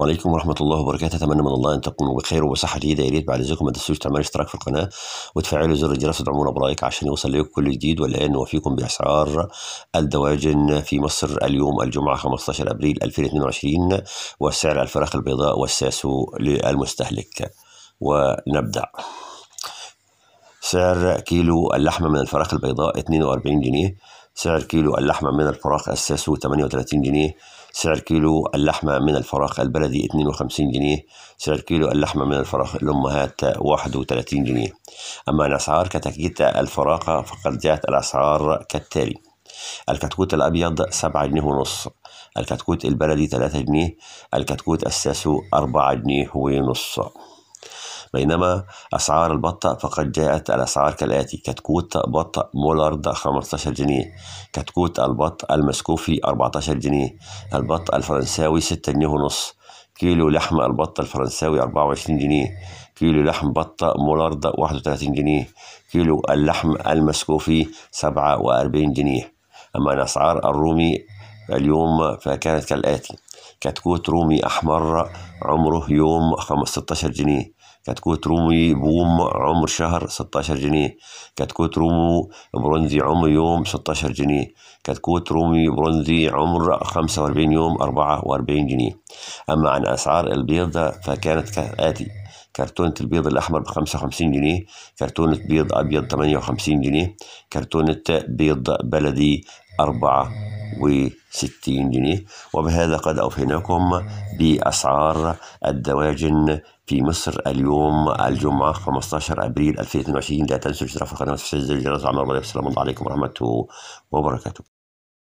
وعليكم ورحمة الله وبركاته أتمنى من الله أن تكونوا بخير وبصحة جيدة يا ريت بعد إذنكم ما تنسوش تعملوا اشتراك في القناة وتفعلوا زر الجرس وتدعمونا برايك عشان يوصل لكم كل جديد والآن نوفيكم بأسعار الدواجن في مصر اليوم الجمعة 15 أبريل 2022 وسعر الفراخ البيضاء والساسو للمستهلك ونبدأ سعر كيلو اللحمة من الفراخ البيضاء 42 جنيه سعر كيلو اللحمة من الفراخ الساسو 38 جنيه سعر كيلو اللحمة من الفراخ البلدي 52 جنيه سعر كيلو اللحمة من الفراخ الأمهات 31 جنيه أما الأسعار كتكيت الفراخ فقد جاءت الأسعار كالتالي الكتكوت الأبيض 7 جنيه ونص الكتكوت البلدي 3 جنيه الكتكوت الساسو 4 جنيه ونص بينما أسعار البطة فقد جاءت الأسعار كالآتي كتكوت بط مولارد 15 جنيه كتكوت البط المسكوفي 14 جنيه البط الفرنساوي 6 جنيه ونص كيلو لحم البط الفرنساوي 24 جنيه كيلو لحم بطة مولارد 31 جنيه كيلو اللحم المسكوفي 47 جنيه أما عن أسعار الرومي اليوم فكانت كالآتي كتكوت رومي أحمر عمره يوم 15 جنيه كتكوت رومي بوم عمر شهر 16 جنيه كتكوت رومي برونزي عمر يوم 16 جنيه كتكوت رومي برونزي عمر 45 يوم 44 جنيه أما عن أسعار البيض فكانت كالآتي كرتونة البيض الأحمر ب 55 جنيه كرتونة بيض أبيض 58 جنيه كرتونة بيض بلدي 4 وستين جنيه وبهذا قد أوفيناكم بأسعار الدواجن في مصر اليوم الجمعة 15 أبريل 2022 لا تنسوا الاشتراك في القناة وتفعيل زر الجرس على الله عليكم ورحمة وبركاته